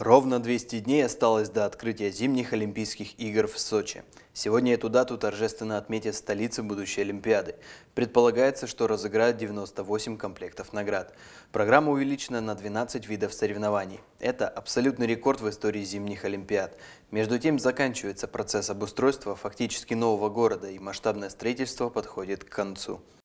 Ровно 200 дней осталось до открытия зимних Олимпийских игр в Сочи. Сегодня эту дату торжественно отметят столицы будущей Олимпиады. Предполагается, что разыграют 98 комплектов наград. Программа увеличена на 12 видов соревнований. Это абсолютный рекорд в истории зимних Олимпиад. Между тем заканчивается процесс обустройства фактически нового города и масштабное строительство подходит к концу.